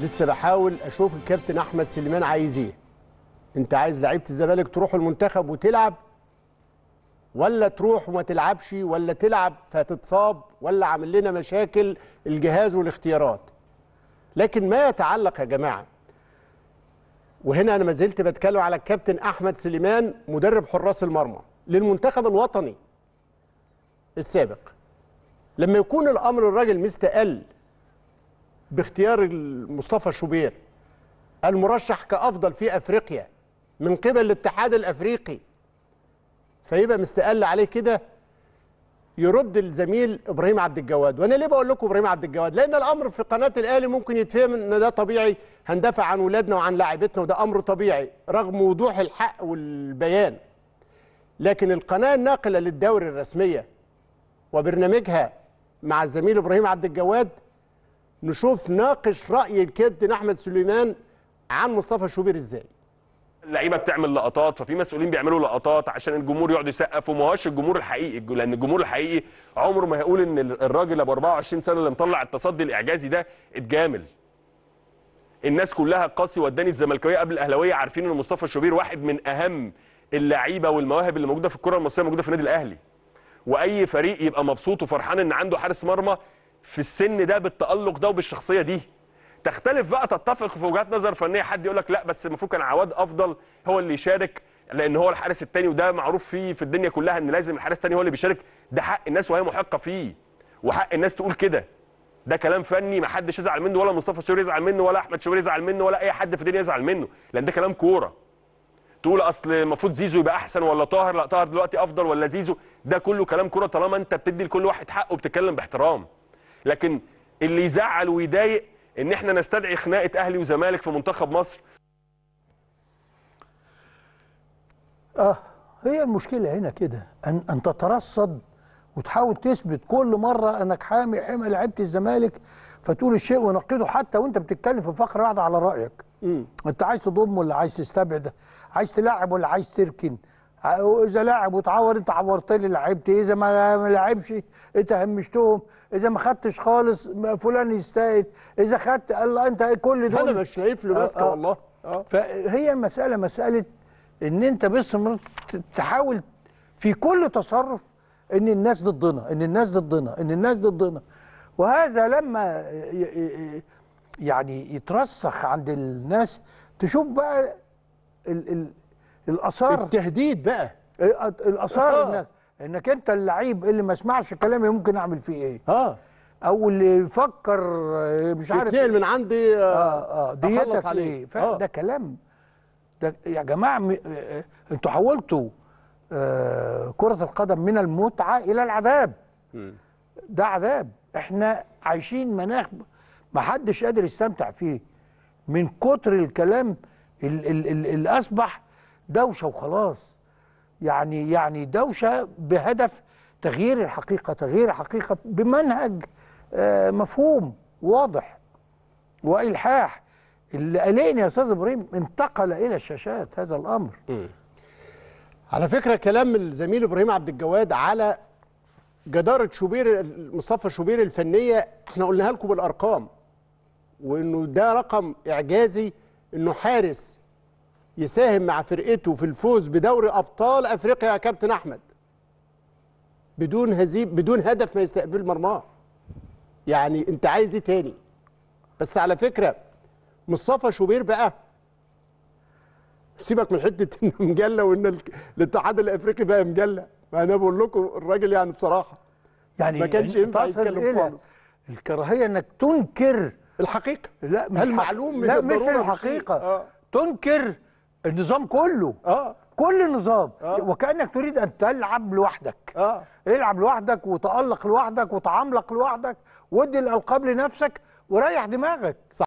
لسه بحاول اشوف الكابتن احمد سليمان عايز ايه انت عايز لعيبه الزمالك تروح المنتخب وتلعب ولا تروح وما تلعبش ولا تلعب فتتصاب ولا عامل لنا مشاكل الجهاز والاختيارات لكن ما يتعلق يا جماعه وهنا انا ما زلت بتكلم على الكابتن احمد سليمان مدرب حراس المرمى للمنتخب الوطني السابق لما يكون الامر الراجل مستقل باختيار مصطفى شوبير المرشح كافضل في افريقيا من قبل الاتحاد الافريقي فيبقى مستقل عليه كده يرد الزميل ابراهيم عبد الجواد وانا ليه بقول لكم ابراهيم عبد الجواد لان الامر في قناه الاهلي ممكن يتفهم ان ده طبيعي هندافع عن ولادنا وعن لاعيبتنا وده امر طبيعي رغم وضوح الحق والبيان لكن القناه الناقله للدوري الرسميه وبرنامجها مع الزميل ابراهيم عبد الجواد نشوف ناقش راي الكابتن احمد سليمان عن مصطفى شوبير ازاي اللعيبه بتعمل لقطات ففي مسؤولين بيعملوا لقطات عشان الجمهور يقعد يسقف وما هوش الجمهور الحقيقي لان الجمهور الحقيقي عمره ما هيقول ان الراجل ابو 24 سنه اللي مطلع التصدي الاعجازي ده اتجامل الناس كلها القاسي وداني الزملكاويه قبل الاهلاويه عارفين ان مصطفى شوبير واحد من اهم اللعيبه والمواهب اللي موجوده في الكره المصريه موجوده في النادي الاهلي واي فريق يبقى مبسوط وفرحان ان عنده حارس مرمى في السن ده بالتالق ده وبالشخصيه دي تختلف بقى تتفق في وجهات نظر فنيه حد يقول لك لا بس المفروض كان عواد افضل هو اللي يشارك لان هو الحارس الثاني وده معروف فيه في الدنيا كلها ان لازم الحارس الثاني هو اللي بيشارك ده حق الناس وهي محقه فيه وحق الناس تقول كده ده كلام فني ما حدش يزعل منه ولا مصطفى شوبير يزعل منه ولا احمد شوبير يزعل منه ولا اي حد في الدنيا يزعل منه لان ده كلام كوره تقول اصل المفروض زيزو يبقى احسن ولا طاهر لا طاهر دلوقتي افضل ولا زيزو ده كله كلام كوره طالما انت بتدي لكل واحد حقه وبتتكلم باحترام لكن اللي يزعل ويضايق ان احنا نستدعي خناقه اهلي وزمالك في منتخب مصر اه هي المشكله هنا كده ان ان تترصد وتحاول تثبت كل مره انك حامي حمى لعيبه الزمالك فتقول الشيء ونقده حتى وانت بتتكلم في فقره واحده على رايك م. انت عايز تضم ولا عايز تستبعد عايز تلعب ولا عايز تركن واذا لاعب وتعور انت عورت لي لعيبتي اذا ما لعبش انت همشتهم اذا ما خدتش خالص فلان يستاهل اذا خدت الله انت كل دول انا مش شايف له آه، ماسكه آه والله آه. فهي المساله مساله ان انت بس تحاول في كل تصرف ان الناس ضدنا ان الناس ضدنا ان الناس ضدنا وهذا لما يعني يترسخ عند الناس تشوف بقى الاثار التهديد بقى الاثار آه. انك انك انت اللعيب اللي ما اسمعش كلامي ممكن اعمل فيه ايه اه او اللي يفكر آه، مش عارف يتنقل إيه. من عندي اه اه, آه، ديتك عليه إيه؟ آه. ده كلام ده يا جماعه آه، انتوا حولتوا آه كره القدم من المتعه الى العذاب م. ده عذاب احنا عايشين مناخ ما حدش قادر يستمتع فيه من كتر الكلام اللي اصبح دوشه وخلاص يعني يعني دوشه بهدف تغيير الحقيقه تغيير الحقيقه بمنهج آه، مفهوم واضح والحاح اللي قلقني يا استاذ ابراهيم انتقل الى الشاشات هذا الامر م. على فكره كلام الزميل ابراهيم عبد الجواد على جداره شوبير مصطفى شوبير الفنيه احنا قلناها لكم بالارقام وانه ده رقم اعجازي انه حارس يساهم مع فرقته في الفوز بدوري ابطال افريقيا يا كابتن احمد بدون هزيم بدون هدف ما يستقبل مرماه يعني انت عايز ايه تاني بس على فكره مصطفى شوبير بقى سيبك من حته انه مجله وان الاتحاد الافريقي بقى مجله ما انا بقول لكم الراجل يعني بصراحه يعني ما كانش ينفع يتكلم إيه؟ خالص الكراهيه انك تنكر الحقيقه لا مش المعلوم من لا مش الحقيقه آه. تنكر النظام كله اه كل النظام آه. وكانك تريد ان تلعب لوحدك اه العب لوحدك وتالق لوحدك وتعملق لوحدك وادي الالقاب لنفسك وريح دماغك صح.